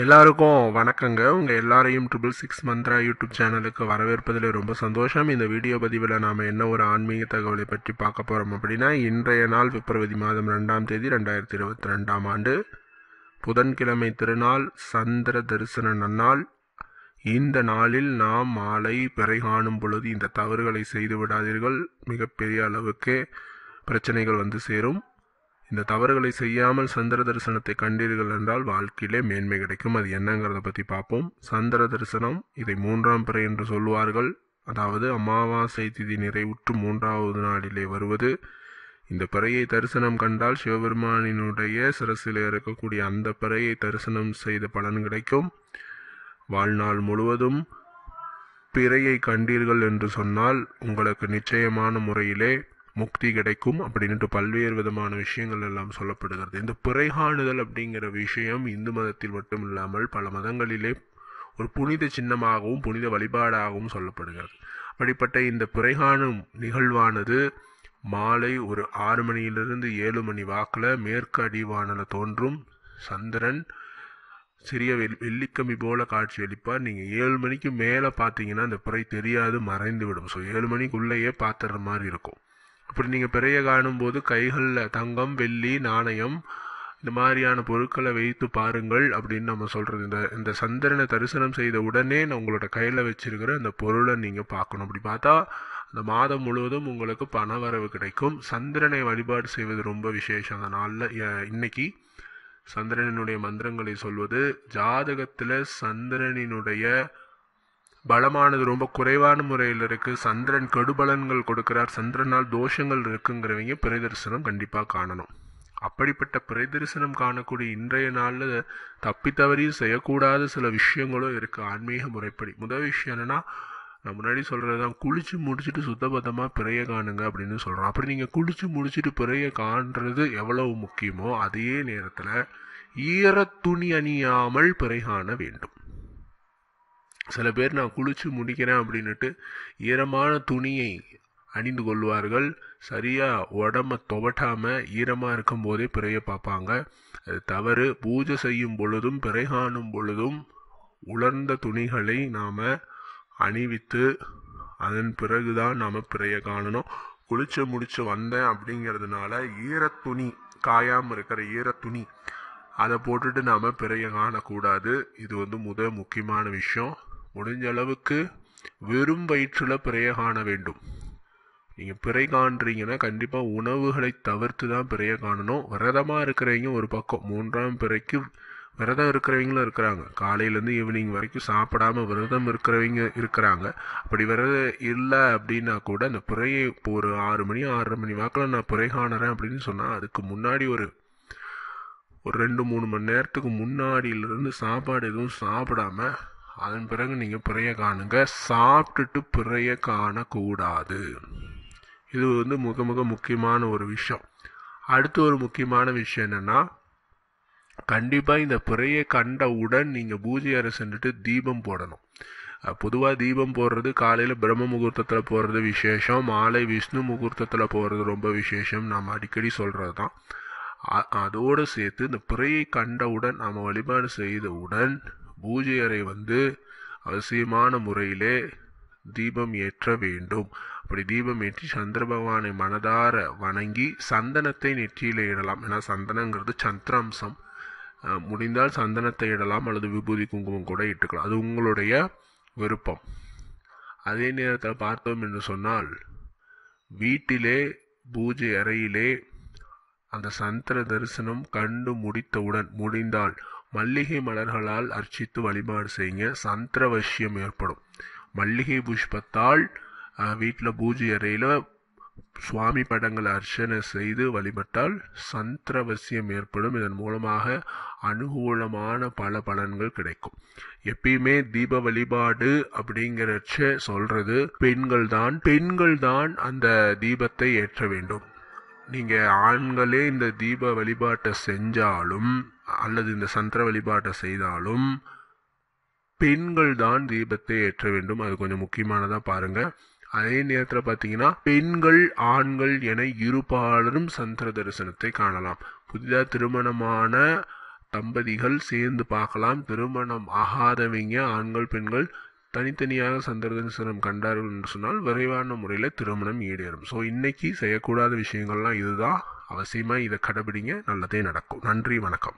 எல்லாருக்கும் வணக்கங்க உங்கள் எல்லாரையும் ட்ரிபிள் சிக்ஸ் மந்த்ரா யூடியூப் சேனலுக்கு வரவேற்பதில் ரொம்ப சந்தோஷம் இந்த வீடியோ பதிவில் நாம் என்ன ஒரு ஆன்மீக தகவலை பற்றி பார்க்க போகிறோம் அப்படின்னா இன்றைய நாள் பிப்ரவரி மாதம் ரெண்டாம் தேதி ரெண்டாயிரத்தி இருபத்தி ரெண்டாம் ஆண்டு புதன்கிழமை திருநாள் சந்திர தரிசன நன்னாள் இந்த நாளில் நாம் மாலை பிறை காணும் பொழுது இந்த தவறுகளை செய்து விடாதீர்கள் மிகப்பெரிய அளவுக்கு பிரச்சனைகள் வந்து சேரும் இந்த தவறுகளை செய்யாமல் சந்திர தரிசனத்தை கண்டீர்கள் என்றால் வாழ்க்கையிலே மேன்மை கிடைக்கும் அது என்னங்கிறத பற்றி பார்ப்போம் சந்திர தரிசனம் இதை மூன்றாம் பிறை என்று சொல்வார்கள் அதாவது அமாவாசை திதி நிறைவுற்று மூன்றாவது நாளிலே வருவது இந்த பிறையை தரிசனம் கண்டால் சிவபெருமானினுடைய சிரசில் இருக்கக்கூடிய அந்த பிறையை தரிசனம் செய்த பலன் கிடைக்கும் வாழ்நாள் முழுவதும் பிறையை கண்டீர்கள் என்று சொன்னால் உங்களுக்கு நிச்சயமான முறையிலே முக்தி கிடைக்கும் அப்படின்ட்டு பல்வேறு விதமான விஷயங்கள் எல்லாம் சொல்லப்படுகிறது இந்த பிறைகாணுதல் அப்படிங்கிற விஷயம் இந்து மதத்தில் மட்டும் இல்லாமல் பல மதங்களிலே ஒரு புனித சின்னமாகவும் புனித வழிபாடாகவும் சொல்லப்படுகிறது அப்படிப்பட்ட இந்த பிறைகாணும் நிகழ்வானது மாலை ஒரு ஆறு மணியிலிருந்து ஏழு மணி வாக்கில் மேற்கு அடிவானல தோன்றும் சந்திரன் சிறிய வெள் வெள்ளிக்கம்பி போல காட்சி அளிப்பார் நீங்கள் ஏழு மணிக்கு மேலே பார்த்தீங்கன்னா அந்த புறை தெரியாது மறைந்து விடும் ஸோ ஏழு மணிக்குள்ளேயே பார்த்துற மாதிரி இருக்கும் இப்படி நீங்கள் காணும் காணும்போது கைகளில் தங்கம் வெள்ளி நாணயம் இந்த மாதிரியான பொருட்களை வைத்து பாருங்கள் அப்படின்னு நம்ம சொல்கிறது இந்த இந்த சந்திரனை தரிசனம் செய்த உடனே நான் உங்களோட கையில் வச்சிருக்கிற அந்த பொருளை நீங்கள் பார்க்கணும் அப்படி பார்த்தா அந்த மாதம் முழுவதும் உங்களுக்கு பண வரவு கிடைக்கும் சந்திரனை வழிபாடு செய்வது ரொம்ப விசேஷம் அந்த நாளில் இன்னைக்கு சந்திரனினுடைய மந்திரங்களை சொல்வது ஜாதகத்தில் சந்திரனினுடைய பலமானது ரொம்ப குறைவான முறையில் இருக்குது சந்திரன் கெடுபலன்கள் கொடுக்கிறார் சந்திரனால் தோஷங்கள் இருக்குங்கிறவங்க பிரதர்சனம் கண்டிப்பாக காணணும் அப்படிப்பட்ட பிரதரிசனம் காணக்கூடிய இன்றைய நாளில் தப்பி தவறியும் செய்யக்கூடாத சில விஷயங்களும் இருக்குது ஆன்மீக முறைப்படி முதல் விஷயம் என்னன்னா நான் முன்னாடி சொல்கிறது தான் குளித்து முடிச்சுட்டு சுத்தபத்தமாக பிறைய காணுங்க அப்படின்னு சொல்கிறோம் அப்படி நீங்கள் குளித்து முடிச்சுட்டு பிறைய காண்றது எவ்வளவு முக்கியமோ அதே நேரத்தில் ஈர துணி அணியாமல் பிறை காண வேண்டும் சில பேர் நான் குளித்து முடிக்கிறேன் அப்படின்னுட்டு ஈரமான துணியை அணிந்து கொள்வார்கள் சரியாக உடம்ப துவட்டாமல் ஈரமாக இருக்கும் போதே பிறைய பார்ப்பாங்க அது தவறு பூஜை செய்யும் பொழுதும் பிறை காணும் பொழுதும் உலர்ந்த துணிகளை நாம் அணிவித்து அதன் பிறகுதான் நாம் பிறைய காணணும் குளிச்சு முடிச்சு வந்தேன் அப்படிங்கிறதுனால ஈரத்துணி காயாமல் இருக்கிற ஈரத்துணி அதை போட்டுட்டு நாம் பிறைய காணக்கூடாது இது வந்து முத முக்கியமான விஷயம் முடிஞ்ச அளவுக்கு வெறும் வயிற்றில் பிறைய காண வேண்டும் நீங்கள் பிறை காண்றீங்கன்னா கண்டிப்பாக உணவுகளை தவிர்த்து தான் பிறைய காணணும் விரதமாக இருக்கிறவங்க ஒரு பக்கம் மூன்றாம் பிறைக்கு விரதம் இருக்கிறவங்களும் இருக்கிறாங்க காலையிலேருந்து ஈவினிங் வரைக்கும் சாப்பிடாம விரதம் இருக்கிறவங்க இருக்கிறாங்க அப்படி விரதம் இல்லை அப்படின்னா கூட அந்த பிறையை இப்போ ஒரு ஆறு மணி ஆறரை மணி வாக்கில் நான் பிறை காணறேன் அப்படின்னு சொன்னால் அதுக்கு முன்னாடி ஒரு ஒரு ரெண்டு மூணு மணி நேரத்துக்கு முன்னாடியிலேருந்து சாப்பாடு எதுவும் சாப்பிடாம அதன் பிறகு நீங்கள் பிறைய காணுங்க சாப்பிட்டுட்டு பிறைய காணக்கூடாது இது வந்து மிக மிக முக்கியமான ஒரு விஷயம் அடுத்து ஒரு முக்கியமான விஷயம் என்னென்னா கண்டிப்பாக இந்த பிறையை கண்டவுடன் நீங்கள் பூஜை அறை சென்றுட்டு தீபம் போடணும் பொதுவாக தீபம் போடுறது காலையில் பிரம்ம முகூர்த்தத்தில் போடுறது விசேஷம் மாலை விஷ்ணு முகூர்த்தத்தில் போடுறது ரொம்ப விசேஷம் நாம் அடிக்கடி சொல்கிறது தான் அதோடு சேர்த்து இந்த பிறையை கண்டவுடன் நாம் வழிபாடு செய்தவுடன் பூஜை அறை வந்து அவசியமான முறையிலே தீபம் ஏற்ற வேண்டும் அப்படி தீபம் ஏற்றி சந்திர பகவானை மனதார வணங்கி சந்தனத்தை நெற்றியில் இடலாம் ஏன்னா சந்தனங்கிறது சந்திரம்சம் முடிந்தால் சந்தனத்தை இடலாம் அல்லது விபூதி குங்குமம் கூட இட்டுக்கலாம் அது உங்களுடைய விருப்பம் அதே நேரத்தில் பார்த்தோம் என்று சொன்னால் வீட்டிலே பூஜை அறையிலே அந்த சந்திர தரிசனம் கண்டு முடித்தவுடன் முடிந்தால் மல்லிகை மலர்களால் அர்ச்சித்து வழிபாடு செய்யுங்க சந்திரவசியம் ஏற்படும் மல்லிகை புஷ்பத்தால் வீட்டில் பூஜை அறையில் சுவாமி படங்களை அர்ச்சனை செய்து வழிபட்டால் சந்திரவசியம் ஏற்படும் இதன் மூலமாக அனுகூலமான பல பலன்கள் கிடைக்கும் எப்பயுமே தீப வழிபாடு அப்படிங்கிறச்ச சொல்றது பெண்கள் தான் பெண்கள் தான் அந்த தீபத்தை ஏற்ற வேண்டும் நீங்க ஆண்களே இந்த தீப வழிபாட்டை செஞ்சாலும் அல்லது இந்த சந்திர வழிபாட்டை செய்தாலும் பெண்கள் தான் தீபத்தை ஏற்ற வேண்டும் அது கொஞ்சம் முக்கியமானதாக பாருங்க அதே நேரத்தில் பார்த்தீங்கன்னா பெண்கள் ஆண்கள் என இருபாலரும் சந்திர தரிசனத்தை காணலாம் புதிதாக திருமணமான தம்பதிகள் சேர்ந்து பார்க்கலாம் திருமணம் ஆகாதவங்க ஆண்கள் பெண்கள் தனித்தனியாக சந்திர தரிசனம் கண்டார்கள் என்று சொன்னால் விரைவான முறையில் திருமணம் ஈடேறும் ஸோ இன்னைக்கு செய்யக்கூடாத விஷயங்கள்லாம் இதுதான் அவசியமாக இதை கடைபிடிங்க நல்லதே நடக்கும் நன்றி வணக்கம்